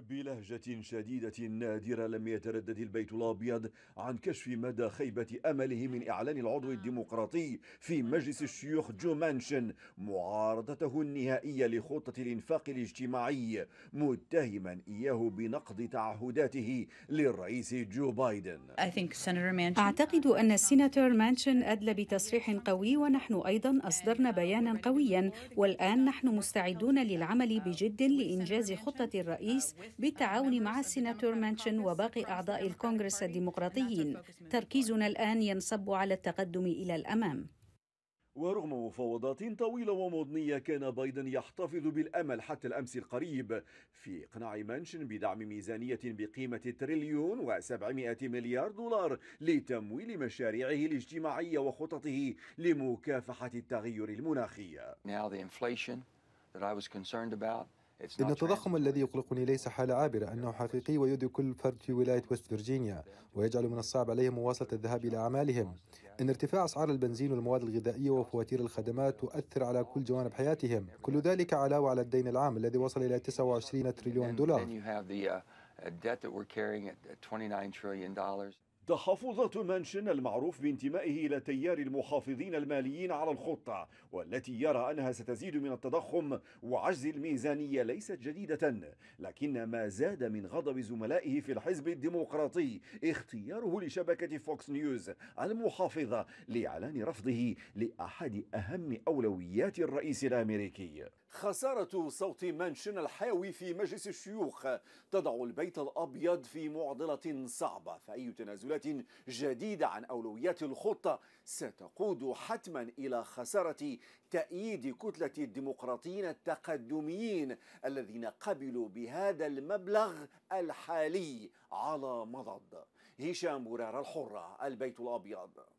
بلهجة شديدة نادرة لم يتردد البيت الأبيض عن كشف مدى خيبة أمله من إعلان العضو آه. الديمقراطي في آه. مجلس الشيوخ جو مانشن معارضته النهائية لخطة الإنفاق الاجتماعي متهما إياه بنقض تعهداته للرئيس جو بايدن أعتقد أن السيناتور مانشن أدلى بتصريح قوي ونحن أيضا أصدرنا بيانا قويا والآن نحن مستعدون للعمل بجد لإنجاز خطة الرئيس بالتعاون مع السيناتور مانشن وباقي أعضاء الكونغرس الديمقراطيين تركيزنا الآن ينصب على التقدم إلى الأمام ورغم مفاوضات طويلة ومضنية كان بايدن يحتفظ بالأمل حتى الأمس القريب في إقناع مانشن بدعم ميزانية بقيمة تريليون و700 مليار دولار لتمويل مشاريعه الاجتماعية وخططه لمكافحة التغير المناخي. Now the inflation that I was concerned about إن التضخم الذي يقلقني ليس حالة عابرة أنه حقيقي ويؤذي كل فرد في ولاية ويست فرجينيا ويجعل من الصعب عليهم مواصلة الذهاب إلى أعمالهم إن ارتفاع أسعار البنزين والمواد الغذائية وفواتير الخدمات تؤثر على كل جوانب حياتهم كل ذلك علاوة على الدين العام الذي وصل إلى 29 تريليون دولار تحفظة مانشن المعروف بانتمائه إلى تيار المحافظين الماليين على الخطة والتي يرى أنها ستزيد من التضخم وعجز الميزانية ليست جديدة لكن ما زاد من غضب زملائه في الحزب الديمقراطي اختياره لشبكة فوكس نيوز المحافظة لإعلان رفضه لأحد أهم أولويات الرئيس الأمريكي خسارة صوت مانشن الحاوي في مجلس الشيوخ تضع البيت الأبيض في معضلة صعبة فأي تنازلات مسؤولة جديدة عن أولويات الخطة ستقود حتما إلى خسارة تأييد كتلة الديمقراطيين التقدميين الذين قبلوا بهذا المبلغ الحالي على مضض هشام مرار الحرة البيت الأبيض